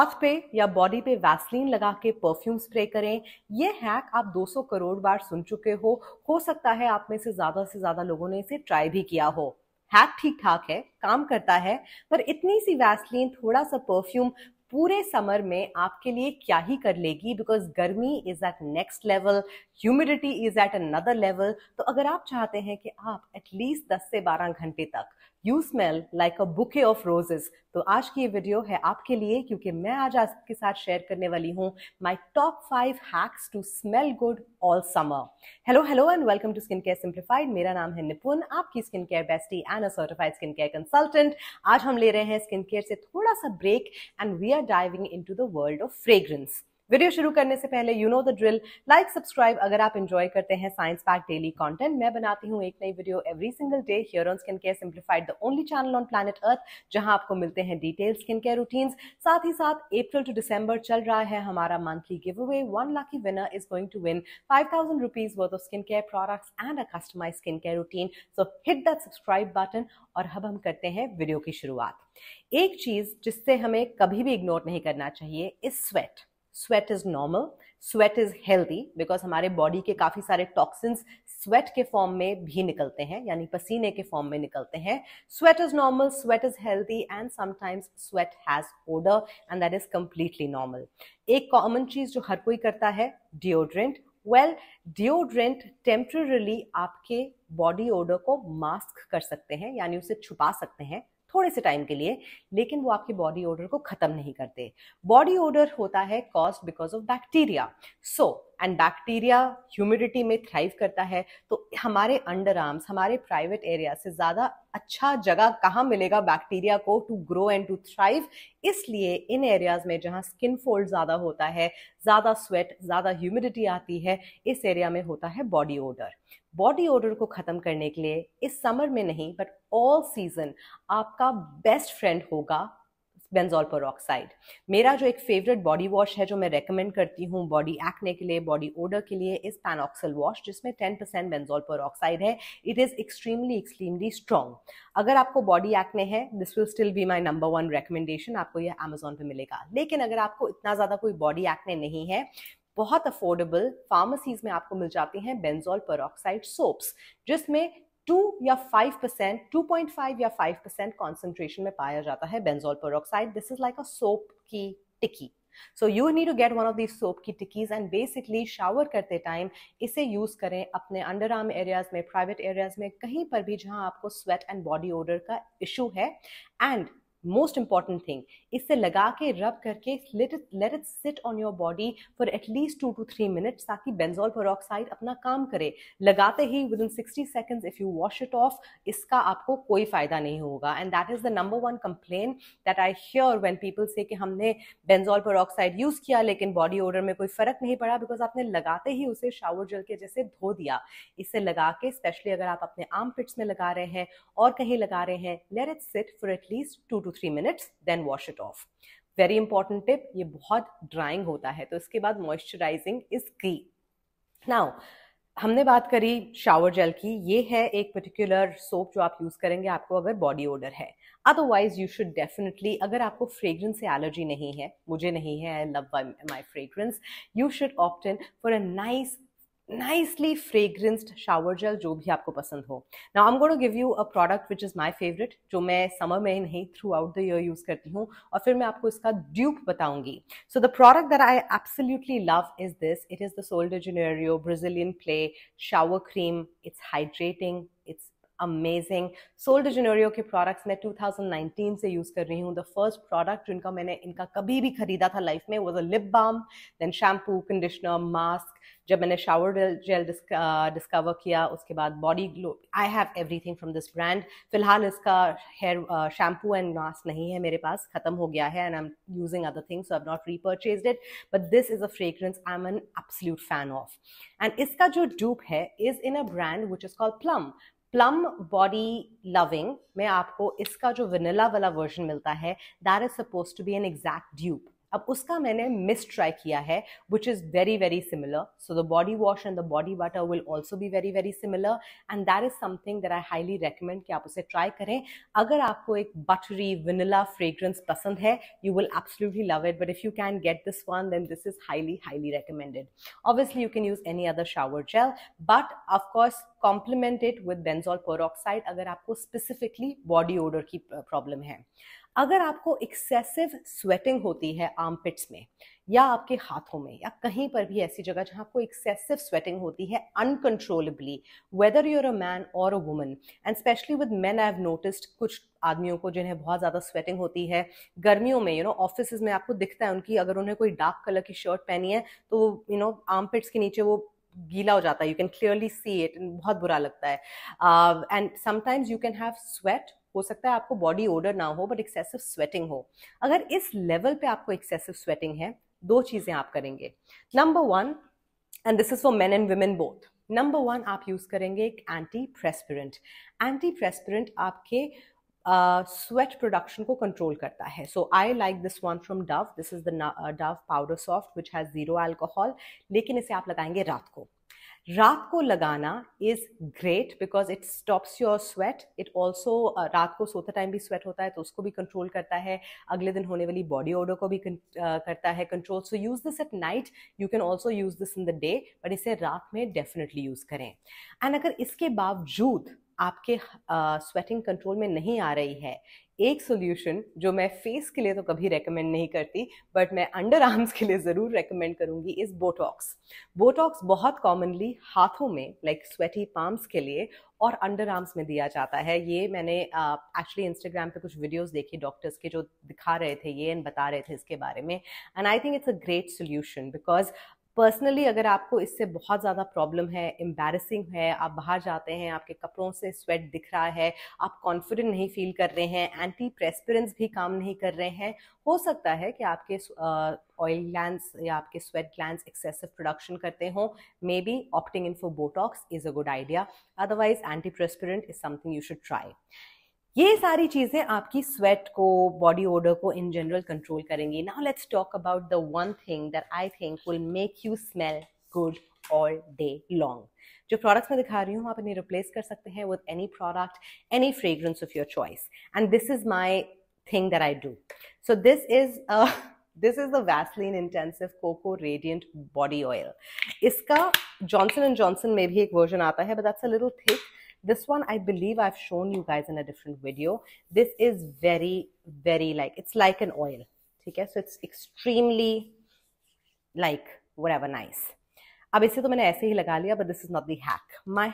हाथ पे या बॉडी पे वैसलीन लगा के परफ्यूम स्प्रे करें यह हैक आप 200 करोड़ बार सुन चुके हो हो सकता है आप में से ज्यादा से ज्यादा लोगों ने इसे ट्राई भी किया हो हैक ठीक ठाक है काम करता है पर इतनी सी वैसलीन थोड़ा सा परफ्यूम पूरे समर में आपके लिए क्या ही कर लेगी बिकॉज गर्मी is at next level humidity is at another level तो अगर आप चाहते हैं कि आप एटलीस्ट 10 से 12 घंटे तक you smell like a bouquet of roses तो आज की ये वीडियो है आपके लिए क्योंकि मैं आज आपके साथ शेयर करने वाली हूँ my top five hacks to smell good all summer hello hello and welcome to skin care simplified मेरा नाम है निपुण आपकी skin care bestie and a certified skin care consultant आज हम ले रहे हैं स्किन केयर से थोड़ा सा break and we are diving into the world of fragrance video शुरू करने से पहले you know the drill like subscribe अगर आप इंजॉय करते हैं साइंस पैक डेली कंटेंट मैं बनाती हूं एक नई video every single day here on skin care simplified the only channel on planet earth जहां आपको मिलते हैं डिटेल स्किन केयर रूटीन साथ ही साथ अप्रैल टू डिसंबर चल रहा है हमारा monthly giveaway one lucky winner is going to win five thousand rupees worth of skin care products and a customise skin care routine so hit that subscribe button और अब हम करते हैं वीडियो की शुरुआत एक चीज जिससे हमें कभी भी इग्नोर नहीं करना चाहिए is sweat sweat is normal sweat is healthy because हमारे बॉडी के काफी सारे टॉक्सिन्स स्वेट के फॉर्म में भी निकलते हैं यानी पसीने के फॉर्म में निकलते हैं sweat is normal sweat is healthy and sometimes sweat has odour and that is completely normal एक कॉमन चीज जो हर कोई करता है डिओड्रेंट वेल डिओड्रेंट टेम्परली आपके बॉडी ओडर को मास्क कर सकते हैं यानी उसे छुपा सकते हैं थोड़े से टाइम के लिए लेकिन वो आपके बॉडी ओडर को खत्म नहीं करते बॉडी ओडर होता है cause because of bacteria so and bacteria humidity में थ्राइव करता है तो हमारे अंडर आर्म्स हमारे प्राइवेट एरिया से ज़्यादा अच्छा जगह कहाँ मिलेगा बैक्टीरिया को to grow and to thrive इसलिए इन एरियाज में जहाँ स्किन फोल्ड ज़्यादा होता है ज़्यादा स्वेट ज़्यादा ह्यूमिडिटी आती है इस एरिया में होता है बॉडी ओडर बॉडी ओडर को ख़त्म करने के लिए इस समर में नहीं बट ऑल सीजन आपका बेस्ट फ्रेंड होगा बेंजोल पर मेरा जो एक फेवरेट बॉडी वॉश है जो मैं रेकमेंड करती हूँ बॉडी एक्ने के लिए बॉडी ओडर के लिए इस पैनऑक्सल वॉश जिसमें 10% परसेंट बेंजोल पर है it is extremely extremely strong अगर आपको बॉडी एक्ने है this will still be my number one recommendation आपको यह अमेजोन पर मिलेगा लेकिन अगर आपको इतना ज़्यादा कोई बॉडी एक्ने नहीं है बहुत अफोर्डेबल फार्मेसीज में आपको मिल जाती हैं बेंजोल पर सोप्स जिसमें टू या five percent two point five या फाइव परसेंट कॉन्सेंट्रेशन में पाया जाता है benzoyl peroxide this is like a soap की टिक्की so you need to get one of the soap की टिक्कीज एंड बेसिकली शावर करते टाइम इसे यूज करें अपने अंडर आर्म एरियाज में प्राइवेट एरियाज में कहीं पर भी जहां आपको स्वेट एंड बॉडी ओडर का इशू है एंड मोस्ट इंपॉर्टेंट थिंग इससे लगा के रब करके let it sit on your body for at least two two three minute ताकि बेंजोल पेरोक्साइड अपना काम करे लगाते ही within sixty second if you wash it off इसका आपको कोई फायदा नहीं होगा and that is the number one complain that I sure when people say कि हमने बेंजोल पेरोक्साइड यूज किया लेकिन बॉडी ओडर में कोई फर्क नहीं पड़ा बिकॉज आपने लगाते ही उसे शावर जल के जैसे धो दिया इससे लगा के स्पेशली अगर आप अपने आर्म पिट्स में लगा रहे हैं और कहीं लगा रहे हैं let it sit for at least two two three minutes then wash it off very important tip ये बहुत ड्राइंग होता है तो इसके बाद मॉइस्चराइजिंग इज की नाउ हमने बात करी शावर जेल की ये है एक पर्टिकुलर सोप जो आप यूज़ करेंगे आपको अगर बॉडी ओडर है अदरवाइज यू शुड डेफिनेटली अगर आपको फ्रेग्रेंस से एलर्जी नहीं है मुझे नहीं है I love my fragrance you should opt in for a nice nicely fragranced shower gel जो भी आपको पसंद हो now I'm going to give you a product which is my favorite जो मैं summer में ही नहीं throughout the year use करती हूँ और फिर मैं आपको इसका ड्यूप बताऊंगी so the product that I absolutely love is this it is the Sol de Janeiro Brazilian clay shower cream it's hydrating amazing Sol de Janeiro के प्रोडक्ट्स मैं 2019 से यूज़ कर रही हूँ द फर्स्ट प्रोडक्ट जिनका मैंने इनका कभी भी खरीदा था लाइफ में was a lip balm then shampoo conditioner mask जब मैंने शावर जेल डिस्कवर किया उसके बाद body glow I have thing from this brand फिलहाल इसका हेयर शैम्पू एंड मास्क नहीं है मेरे पास ख़त्म हो गया है and I am using other things I not repurchase it but this is a fragrance I am an absolute fan of and इसका जो डूप है is in a brand which is called Plum Plum body loving में आपको इसका जो vanilla वाला version मिलता है that is suppose to be an exact dupe अब उसका मैंने मिस ट्राई किया है which is very very similar so the body wash and the body water will also भी very very similar and that is something that I highly recommend कि आप उसे try करें अगर आपको एक बटरी वनीला फ्रेग्रेंस पसंद है you will absolutely love it but if you can get this one then this is highly highly recommended obviously you can use any other shower gel but of course complement it with benzoyl peroxide अगर आपको specifically body odour की problem है अगर आपको excessive sweating होती है armpits में या आपके हाथों में या कहीं पर भी ऐसी जगह जहां आपको एक्सेसिव स्वेटिंग होती है uncontrollably whether you're a man और a woman and specially with man I have noticed कुछ आदमियों को जिन्हें बहुत ज़्यादा स्वेटिंग होती है गर्मियों में यू नो ऑफिस में आपको दिखता है उनकी अगर उन्हें कोई डार्क कलर की शर्ट पहनी है तो यू नो आर्म पिट्स के नीचे वो गीला हो जाता है you can clearly see it बहुत बुरा लगता है and sometimes you can have sweat हो सकता है आपको बॉडी ओडर ना हो बट एक्सेसिव स्वेटिंग हो अगर इस लेवल पे आपको एक्सेसिव स्वेटिंग है दो चीज़ें आप करेंगे number one and this is for men and women both number one आप यूज़ करेंगे एक एंटी प्रेस्पिरेंट एंटी प्रेस्पिरेंट आपके स्वेट uh, प्रोडक्शन को कंट्रोल करता है so I like this one from Dove this is the Dove powder soft which has zero alcohol लेकिन इसे आप लगाएंगे रात को रात को लगाना is great because it stops your sweat it also रात को सोते टाइम भी स्वेट होता है तो उसको भी कंट्रोल करता है अगले दिन होने वाली बॉडी ऑर्डर को भी करता है control so use this at night you can also use this in the day but इसे रात में डेफिनेटली यूज़ करें एंड अगर इसके बावजूद आपके स्वेटिंग uh, कंट्रोल में नहीं आ रही है एक सोल्यूशन जो मैं फेस के लिए तो कभी रेकमेंड नहीं करती बट मैं अंडर आर्म्स के लिए ज़रूर रेकमेंड करूँगी इस बोटॉक्स बोटॉक्स बहुत कॉमनली हाथों में लाइक स्वेटी पाम्स के लिए और अंडर आर्म्स में दिया जाता है ये मैंने एक्चुअली uh, इंस्टाग्राम पे कुछ वीडियोस देखे डॉक्टर्स के जो दिखा रहे थे ये एंड बता रहे थे इसके बारे में and I think it's a great solution because personally अगर आपको इससे बहुत ज़्यादा प्रॉब्लम है एम्बेरसिंग है आप बाहर जाते हैं आपके कपड़ों से स्वेट दिख रहा है आप कॉन्फिडेंट नहीं फील कर रहे हैं एंटी प्रेस्पिरेंस भी काम नहीं कर रहे हैं हो सकता है कि आपके ऑयल ग्लैंड या आपके स्वेट ग्लैंड एक्सेसिव प्रोडक्शन करते हों may be opting in for Botox is a good idea otherwise antiperspirant is something you should try ये सारी चीज़ें आपकी स्वेट को बॉडी ओडर को इन जनरल कंट्रोल करेंगी now let's talk about the one thing that I think will make you smell good all day long जो products मैं दिखा रही हूँ आप इन्हें रिप्लेस कर सकते हैं with any product any fragrance of your choice and this is my thing that I do so this is this is the Vaseline intensive cocoa radiant body oil इसका जॉनसन एंड जॉनसन में भी एक version आता है but that's a little thick This one, I believe I've shown you guys in a different video. This is very, very like, it's like an oil. Okay, so it's extremely like whatever nice. अब this तो मैंने ऐसे ही लगा लिया but this is not the hack my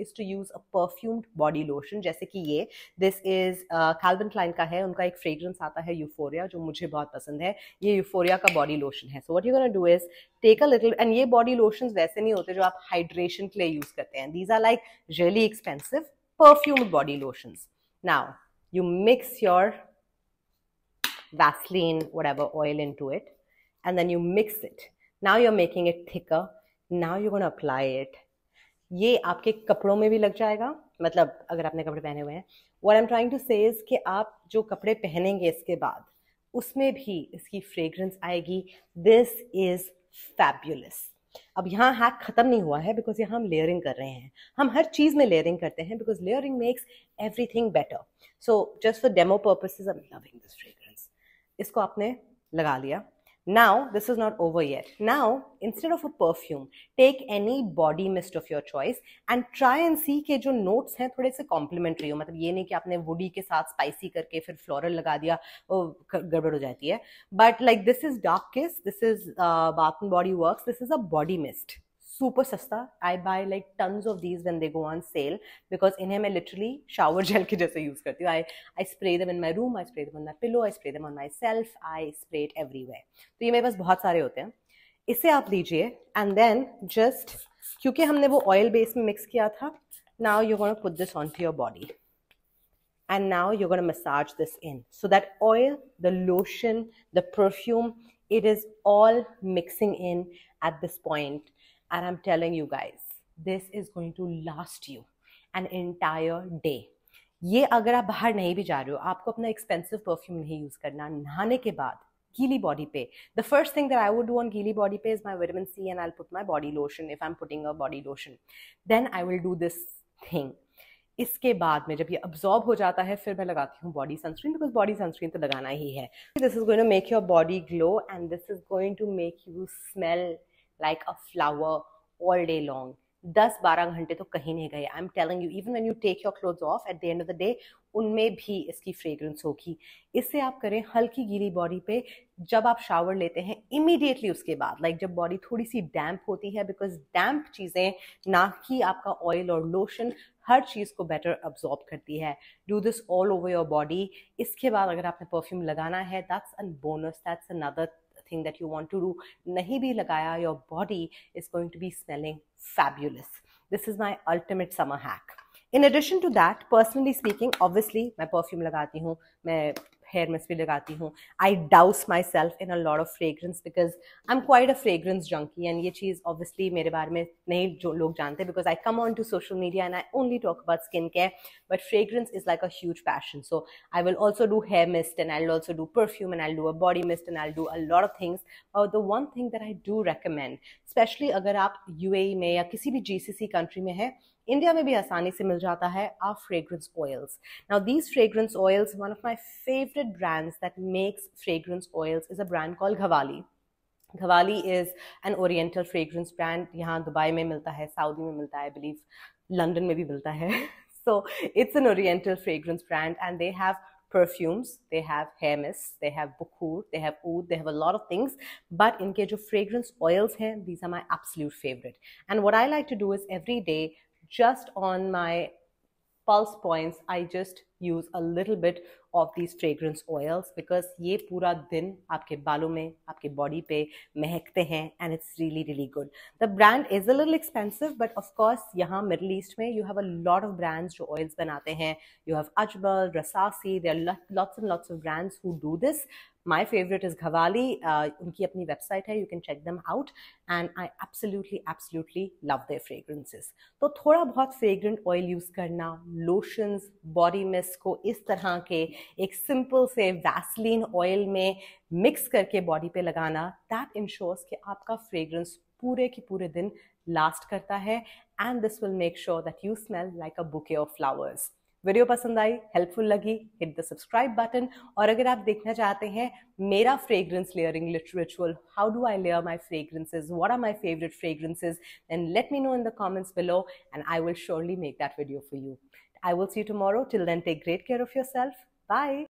is to use a perfumed body lotion जैसे कि ये दिस इज़ कैल्विन क्लाइन का है उनका एक फ्रेग्रेंस आता है यूफोरिया जो मुझे बहुत पसंद है ये यूफोरिया का बॉडी लोशन है so what you can do is take a little and ये बॉडी लोशन वैसे नहीं होते जो आप हाइड्रेशन के लिए यूज़ करते हैं these are like really expensive perfumed body lotion now you mix your Vaseline, whatever oil into it, and then you mix it. Now you're making it thicker. Now you're going to apply it ये आपके कपड़ों में भी लग जाएगा मतलब अगर आपने कपड़े पहने हुए हैं what I am trying to say कि आप जो कपड़े पहनेंगे इसके बाद उसमें भी इसकी फ्रेग्रेंस आएगी दिस इज फैब्यूलस अब यहाँ हैक खत्म नहीं हुआ है बिकॉज यहाँ हम लेयरिंग कर रहे हैं हम हर चीज में लेयरिंग करते हैं because layering makes everything better so just for demo purposes I am loving this fragrance इसको आपने लगा लिया Now, this is not over yet. Now, instead of a perfume, take any body mist of your choice and try and see के जो notes हैं थोड़े से complementary हो मतलब ये नहीं कि आपने woody के साथ spicy करके फिर floral लगा दिया वो गड़बड़ हो जाती है But like this is dark kiss, this is uh, bath and body works, this is a body mist. Super सस्ता I buy like tons of these when they go on sale because इन्हें मैं literally shower gel के जैसे use करती हूँ आई I spray them in my room I spray them on my pillow I spray them on myself I spray it everywhere तो ये मेरे पास बहुत सारे होते हैं इसे आप लीजिए एंड देन जस्ट क्योंकि हमने वो ऑयल बेस में मिक्स किया था now you gonna put this on to your body and now you gonna massage this in so that oil the lotion the perfume it is all mixing in at this point And I'm telling you guys, this is going to last you an entire day. ये अगर आप बाहर नहीं भी जा रहे हो आपको अपना एक्सपेंसिव परफ्यूम नहीं यूज़ करना नहाने के बाद Geely body pay. The first thing that I would do on Geely body pay is my vitamin C and I'll put my body lotion if I'm putting a body lotion. Then I will do this thing. इसके बाद में जब ये absorb हो जाता है फिर मैं लगाती हूँ body sunscreen because body sunscreen तो लगाना ही है this is going to make your body glow and this is going to make you smell like a flower all day long दस बारह घंटे तो कहीं नहीं गए I am telling you even when you take your cloth off at the end of the day उनमें भी इसकी फ्रेग्रेंस होगी इससे आप करें हल्की गीली बॉडी पे जब आप शावर लेते हैं इमीडिएटली उसके बाद लाइक जब बॉडी थोड़ी सी डैम्प होती है बिकॉज डैम्प चीज़ें ना कि आपका ऑयल और लोशन हर चीज़ को बेटर अब्जॉर्ब करती है do this all over your body इसके बाद अगर आपने परफ्यूम लगाना है that's an bonus that's another thing that you want to do नहीं भी लगाया your body is going to be smelling fabulous this is my ultimate summer hack in addition to that personally speaking obviously मैं perfume लगाती हूँ मैं hair mist भी लगाती हूँ I douse myself in a lot of fragrance because I am quite a fragrance junkie and ये चीज़ obviously मेरे बारे में नहीं जो लोग जानते because I come on to social media and I only talk about skin care but fragrance is like a huge passion so I will also do hair mist and I also do perfume and I do a body mist and I do a lot of things और the one thing that I do recommend specially अगर आप you e में या किसी भी जी country में है India में भी आसानी से मिल जाता है are fragrance oils now these fragrance oils one of my favourite brands that makes fragrance oils is a brand call Ghawali Ghawali is an oriental fragrance brand यहाँ दुबई में मिलता है सऊदी में मिलता है बिलीव लंडन में भी मिलता है so it's an oriental fragrance brand and they have perfumes they have हेमिस दे हैव बुखूर they have oud they have a lot of things but इनके जो फ्रेग्रेंस ऑयल्स हैं these are my absolute favourite and what I like to do is every day just on my pulse points, I just use a little bit of these fragrance oils because ये पूरा दिन आपके बालों में आपके body पे महकते हैं and it's really really good the brand is a little expensive but of course यहाँ मिडल ईस्ट में you have a lot of brands जो ऑयल्स बनाते हैं you have Ajmal Rasasi there lots and lots of brands who do this my favourite is Ghawali उनकी अपनी website है you can check them out and I absolutely absolutely love their fragrances तो थोड़ा बहुत fragrant oil use करना lotions body mist dress को इस तरह के एक सिंपल से वैसलीन ऑयल में मिक्स करके बॉडी पे लगाना दैट इंश्योर्स कि आपका फ्रेग्रेंस पूरे के पूरे दिन लास्ट करता है and this will make sure that you smell like a bouquet of flowers video पसंद आई हेल्पफुल लगी हिट द सब्सक्राइब बटन और अगर आप देखना चाहते हैं मेरा fragrance layering ritual how do I layer my fragrances what are my favourite fragrances and let me know in the comments below and I will surely make that video for you I will see you tomorrow. Till then, take great care of yourself. Bye.